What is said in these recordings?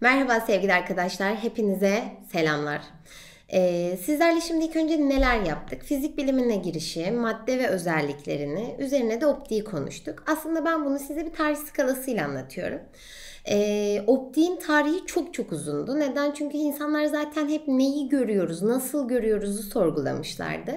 Merhaba sevgili arkadaşlar, hepinize selamlar. Ee, sizlerle şimdi ilk önce neler yaptık? Fizik bilimine girişi, madde ve özelliklerini, üzerine de optiği konuştuk. Aslında ben bunu size bir tarih skalasıyla anlatıyorum. E, Optin tarihi çok çok uzundu. Neden? Çünkü insanlar zaten hep neyi görüyoruz, nasıl görüyoruzu sorgulamışlardı.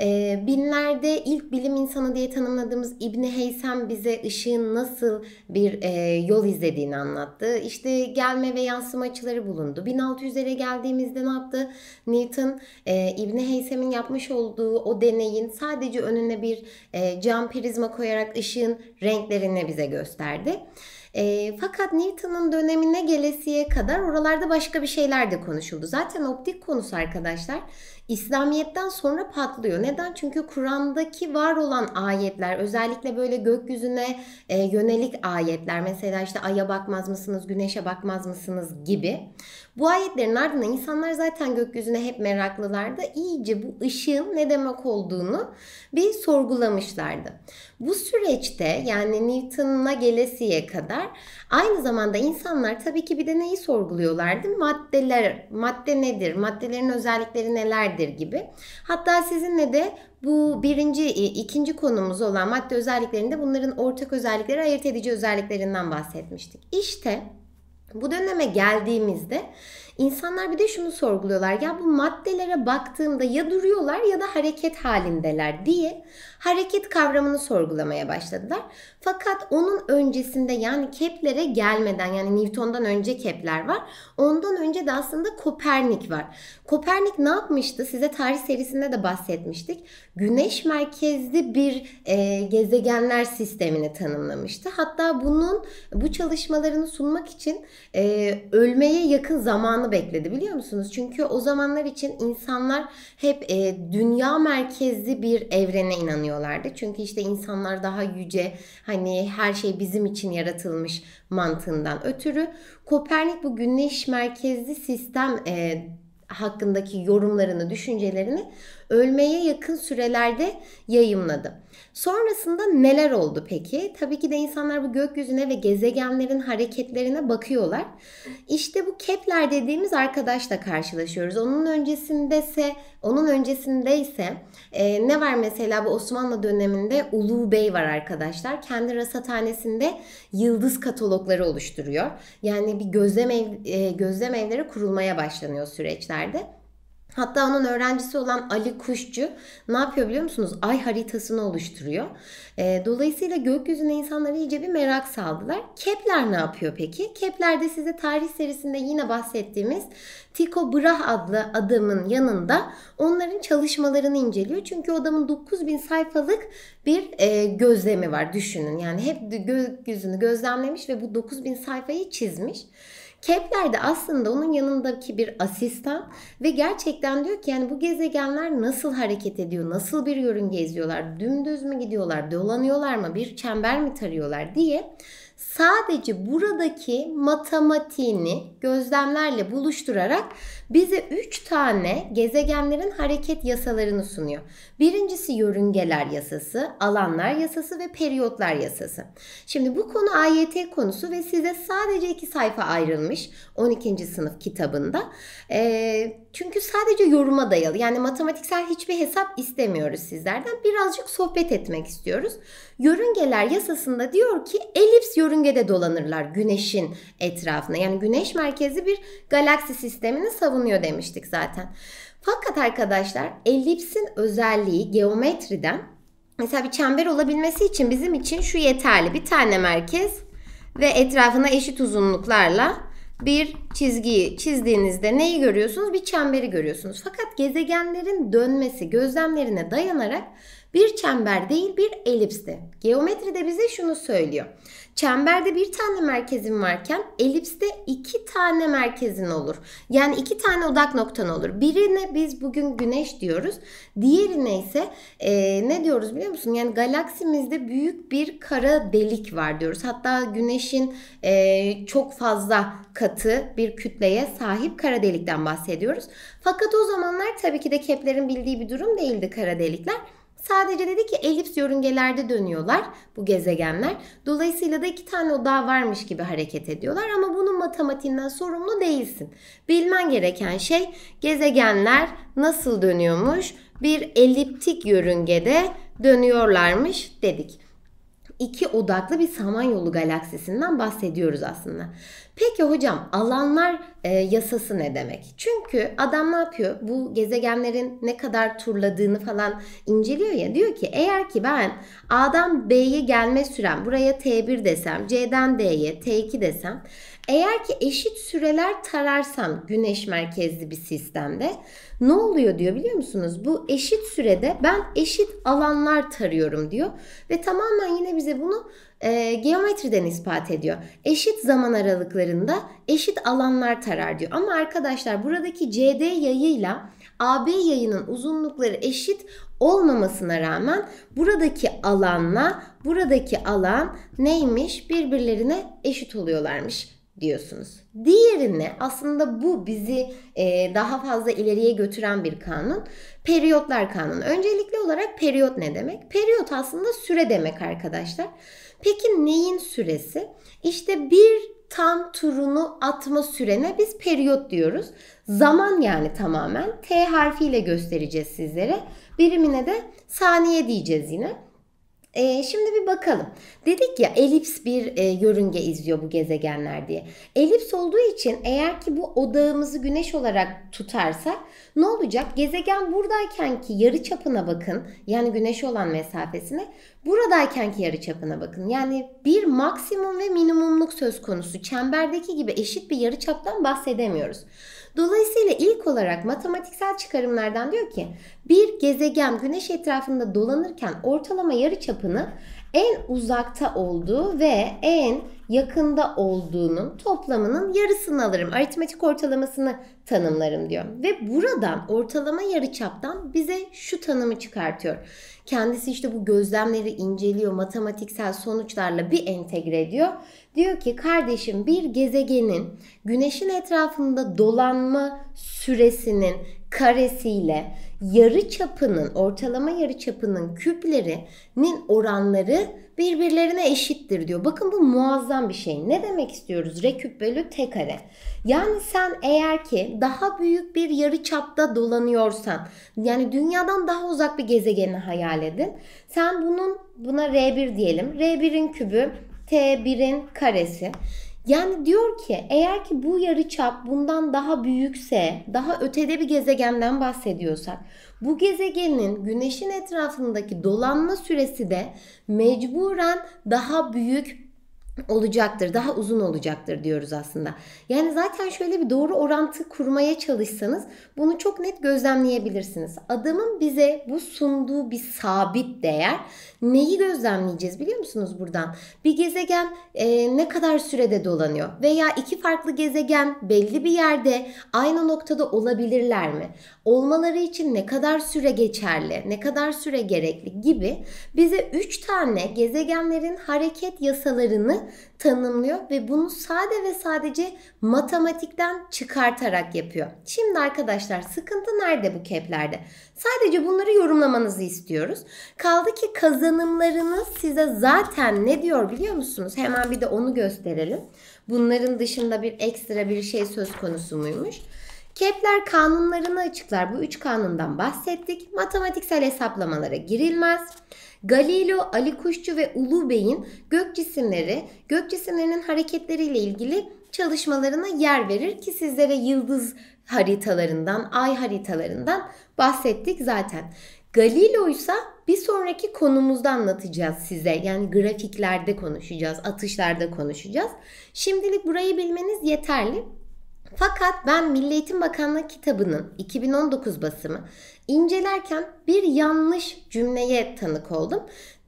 E, binlerde ilk bilim insanı diye tanımladığımız İbni Heysem bize ışığın nasıl bir e, yol izlediğini anlattı. İşte gelme ve yansıma açıları bulundu. 1600'lere geldiğimizde ne yaptı? Newton e, İbni Heysem'in yapmış olduğu o deneyin sadece önüne bir e, cam prizma koyarak ışığın renklerini bize gösterdi. E, fakat Newton'un dönemine gelesiye kadar oralarda başka bir şeyler de konuşuldu. Zaten optik konusu arkadaşlar İslamiyet'ten sonra patlıyor. Neden? Çünkü Kur'an'daki var olan ayetler özellikle böyle gökyüzüne e, yönelik ayetler mesela işte aya bakmaz mısınız, güneşe bakmaz mısınız gibi. Bu ayetlerin ardından insanlar zaten gökyüzüne hep meraklılardı. İyice bu ışığın ne demek olduğunu bir sorgulamışlardı. Bu süreçte yani Newton'a gelesiye kadar sorguluyorlar. Aynı zamanda insanlar tabii ki bir de neyi sorguluyorlardı? Maddeler, madde nedir? Maddelerin özellikleri nelerdir gibi. Hatta sizinle de bu birinci, ikinci konumuz olan madde özelliklerinde bunların ortak özellikleri, ayırt edici özelliklerinden bahsetmiştik. İşte bu döneme geldiğimizde insanlar bir de şunu sorguluyorlar. Ya bu maddelere baktığımda ya duruyorlar ya da hareket halindeler diye hareket kavramını sorgulamaya başladılar. Fakat onun öncesinde yani Kepler'e gelmeden yani Newton'dan önce Kepler var. Ondan önce de aslında Kopernik var. Kopernik ne yapmıştı? Size tarih serisinde de bahsetmiştik. Güneş merkezli bir e, gezegenler sistemini tanımlamıştı. Hatta bunun bu çalışmalarını sunmak için e, ölmeye yakın zamanı bekledi biliyor musunuz? Çünkü o zamanlar için insanlar hep e, dünya merkezli bir evrene inanıyor kullanıyorlardı. Çünkü işte insanlar daha yüce, hani her şey bizim için yaratılmış mantığından ötürü Kopernik bu güneş merkezli sistem e, hakkındaki yorumlarını, düşüncelerini ölmeye yakın sürelerde yayımladı. Sonrasında neler oldu peki? Tabii ki de insanlar bu gökyüzüne ve gezegenlerin hareketlerine bakıyorlar. İşte bu Kepler dediğimiz arkadaşla karşılaşıyoruz. Onun öncesindese, onun öncesinde ise e, ne var mesela bu Osmanlı döneminde Ulu Bey var arkadaşlar. Kendi rasathanesinde yıldız katalogları oluşturuyor. Yani bir gözlem ev, e, gözlem evleri kurulmaya başlanıyor süreçlerde. Hatta onun öğrencisi olan Ali Kuşçu ne yapıyor biliyor musunuz? Ay haritasını oluşturuyor. E, dolayısıyla gökyüzüne insanlar iyice bir merak saldılar. Kepler ne yapıyor peki? Kepler de size tarih serisinde yine bahsettiğimiz Tycho Brahe adlı adamın yanında onların çalışmalarını inceliyor. Çünkü o adamın 9000 sayfalık bir e, gözlemi var düşünün. Yani hep gökyüzünü gözlemlemiş ve bu 9000 sayfayı çizmiş. Kepler de aslında onun yanındaki bir asistan ve gerçekten diyor ki yani bu gezegenler nasıl hareket ediyor? Nasıl bir yörünge izliyorlar? Dümdüz mü gidiyorlar? Dolanıyorlar mı? Bir çember mi tarıyorlar diye sadece buradaki matematiğini gözlemlerle buluşturarak bize 3 tane gezegenlerin hareket yasalarını sunuyor. Birincisi yörüngeler yasası, alanlar yasası ve periyotlar yasası. Şimdi bu konu AYT konusu ve size sadece 2 sayfa ayrılmış 12. sınıf kitabında. E, çünkü sadece yoruma dayalı yani matematiksel hiçbir hesap istemiyoruz sizlerden. Birazcık sohbet etmek istiyoruz. Yörüngeler yasasında diyor ki elips yörüngede dolanırlar güneşin etrafına. Yani güneş merkezi bir galaksi sistemini savunuyor demiştik zaten. Fakat arkadaşlar elipsin özelliği geometriden mesela bir çember olabilmesi için bizim için şu yeterli. Bir tane merkez ve etrafına eşit uzunluklarla bir çizgiyi çizdiğinizde neyi görüyorsunuz? Bir çemberi görüyorsunuz. Fakat gezegenlerin dönmesi gözlemlerine dayanarak bir çember değil bir elipsti. Geometri de bize şunu söylüyor. Çemberde bir tane merkezin varken elipste iki tane merkezin olur. Yani iki tane odak noktan olur. Birine biz bugün güneş diyoruz. Diğerine ise e, ne diyoruz biliyor musun? Yani galaksimizde büyük bir kara delik var diyoruz. Hatta güneşin e, çok fazla katı bir kütleye sahip kara delikten bahsediyoruz. Fakat o zamanlar tabii ki de Kepler'in bildiği bir durum değildi kara delikler. Sadece dedi ki elips yörüngelerde dönüyorlar bu gezegenler. Dolayısıyla da iki tane odağı varmış gibi hareket ediyorlar ama bunun matematiğinden sorumlu değilsin. Bilmen gereken şey gezegenler nasıl dönüyormuş? Bir eliptik yörüngede dönüyorlarmış dedik İki odaklı bir Samanyolu galaksisinden bahsediyoruz aslında. Peki hocam alanlar e, yasası ne demek? Çünkü adam ne yapıyor? Bu gezegenlerin ne kadar turladığını falan inceliyor ya. Diyor ki eğer ki ben A'dan B'ye gelme sürem buraya T1 desem, C'den D'ye T2 desem eğer ki eşit süreler tararsam güneş merkezli bir sistemde ne oluyor diyor biliyor musunuz? Bu eşit sürede ben eşit alanlar tarıyorum diyor ve tamamen yine bize bunu e, geometriden ispat ediyor. Eşit zaman aralıklarında eşit alanlar tarar diyor. Ama arkadaşlar buradaki CD yayıyla AB yayının uzunlukları eşit olmamasına rağmen buradaki alanla buradaki alan neymiş? Birbirlerine eşit oluyorlarmış diyorsunuz. Diğerine aslında bu bizi e, daha fazla ileriye götüren bir kanun. Periyotlar kanunu. Öncelikli olarak periyot ne demek? Periyot aslında süre demek arkadaşlar. Peki neyin süresi? İşte bir tam turunu atma sürene biz periyot diyoruz. Zaman yani tamamen T harfiyle göstereceğiz sizlere. Birimine de saniye diyeceğiz yine. E, şimdi bir bakalım. Dedik ya elips bir e, yörünge izliyor bu gezegenler diye. Elips olduğu için eğer ki bu odağımızı güneş olarak tutarsak ne olacak? Gezegen buradayken ki yarı çapına bakın. Yani güneş olan mesafesine. Buradayken ki yarı çapına bakın. Yani bir maksimum ve minimumluk söz konusu. Çemberdeki gibi eşit bir yarı çaptan bahsedemiyoruz. Dolayısıyla ilk olarak matematiksel çıkarımlardan diyor ki bir gezegen güneş etrafında dolanırken ortalama yarı çapını en uzakta olduğu ve en yakında olduğunun toplamının yarısını alırım. Aritmetik ortalamasını tanımlarım diyor. Ve buradan ortalama yarıçaptan bize şu tanımı çıkartıyor. Kendisi işte bu gözlemleri inceliyor, matematiksel sonuçlarla bir entegre ediyor. Diyor ki kardeşim bir gezegenin güneşin etrafında dolanma süresinin karesiyle yarı çapının, ortalama yarı çapının küplerinin oranları birbirlerine eşittir diyor. Bakın bu muazzam bir şey. Ne demek istiyoruz? R küp bölü T kare. Yani sen eğer ki daha büyük bir yarı çapta dolanıyorsan, yani dünyadan daha uzak bir gezegeni hayal edin. Sen bunun buna R1 diyelim. R1'in kübü T1'in karesi. Yani diyor ki eğer ki bu yarı çap bundan daha büyükse, daha ötede bir gezegenden bahsediyorsak, bu gezegenin güneşin etrafındaki dolanma süresi de mecburen daha büyük olacaktır. Daha uzun olacaktır diyoruz aslında. Yani zaten şöyle bir doğru orantı kurmaya çalışsanız bunu çok net gözlemleyebilirsiniz. Adamın bize bu sunduğu bir sabit değer neyi gözlemleyeceğiz biliyor musunuz buradan? Bir gezegen e, ne kadar sürede dolanıyor veya iki farklı gezegen belli bir yerde aynı noktada olabilirler mi? Olmaları için ne kadar süre geçerli, ne kadar süre gerekli gibi bize 3 tane gezegenlerin hareket yasalarını tanımlıyor ve bunu sade ve sadece matematikten çıkartarak yapıyor. Şimdi arkadaşlar sıkıntı nerede bu keplerde? Sadece bunları yorumlamanızı istiyoruz. Kaldı ki kazanımlarınız size zaten ne diyor biliyor musunuz? Hemen bir de onu gösterelim. Bunların dışında bir ekstra bir şey söz konusu muymuş? Kepler kanunlarını açıklar. Bu üç kanundan bahsettik. Matematiksel hesaplamalara girilmez. Galileo, Ali Kuşçu ve Ulu Bey'in gök cisimleri, gök cisimlerinin hareketleriyle ilgili çalışmalarına yer verir ki sizlere yıldız haritalarından, ay haritalarından bahsettik zaten. Galileo ise bir sonraki konumuzda anlatacağız size. Yani grafiklerde konuşacağız, atışlarda konuşacağız. Şimdilik burayı bilmeniz yeterli. Fakat ben Milli Eğitim Bakanlığı kitabının 2019 basımı İncelerken bir yanlış cümleye tanık oldum.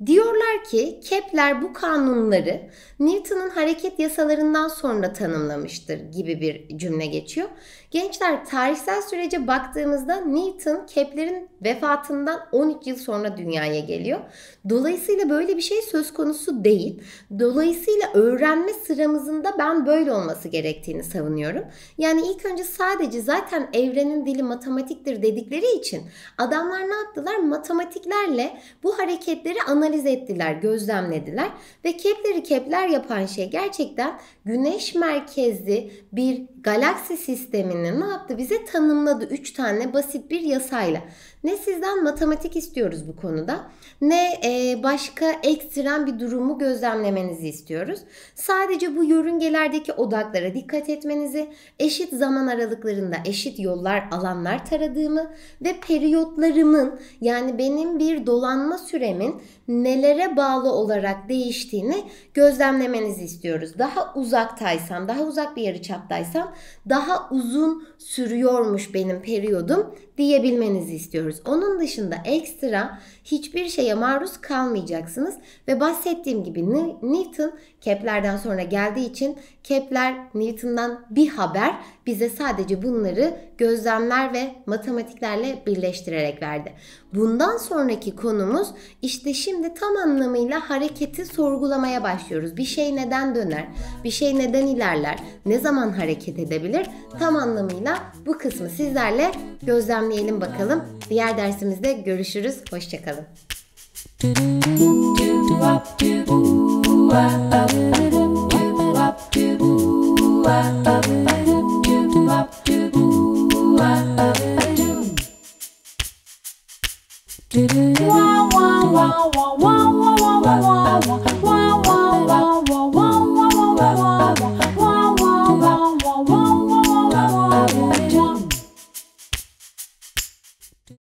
Diyorlar ki Kepler bu kanunları Newton'un hareket yasalarından sonra tanımlamıştır gibi bir cümle geçiyor. Gençler tarihsel sürece baktığımızda Newton Kepler'in vefatından 13 yıl sonra dünyaya geliyor. Dolayısıyla böyle bir şey söz konusu değil. Dolayısıyla öğrenme sıramızında ben böyle olması gerektiğini savunuyorum. Yani ilk önce sadece zaten evrenin dili matematiktir dedikleri için için. Adamlar ne yaptılar? Matematiklerle bu hareketleri analiz ettiler, gözlemlediler ve Kepler'i Kepler yapan şey gerçekten güneş merkezli bir galaksi sistemini ne yaptı? Bize tanımladı 3 tane basit bir yasayla. Ne sizden matematik istiyoruz bu konuda ne e, başka ekstrem bir durumu gözlemlemenizi istiyoruz. Sadece bu yörüngelerdeki odaklara dikkat etmenizi, eşit zaman aralıklarında eşit yollar, alanlar taradığımı ve periyotlarımın yani benim bir dolanma süremin nelere bağlı olarak değiştiğini gözlemlemenizi istiyoruz. Daha uzaktaysam, daha uzak bir yarı çaptaysam daha uzun sürüyormuş benim periyodum diyebilmenizi istiyoruz ediyoruz. Onun dışında ekstra hiçbir şeye maruz kalmayacaksınız ve bahsettiğim gibi Newton Kepler'den sonra geldiği için Kepler Newton'dan bir haber bize sadece bunları gözlemler ve matematiklerle birleştirerek verdi. Bundan sonraki konumuz işte şimdi tam anlamıyla hareketi sorgulamaya başlıyoruz. Bir şey neden döner? Bir şey neden ilerler? Ne zaman hareket edebilir? Tam anlamıyla bu kısmı sizlerle gözlemleyelim bakalım. Diğer dersimizde görüşürüz. Hoşçakalın. do up do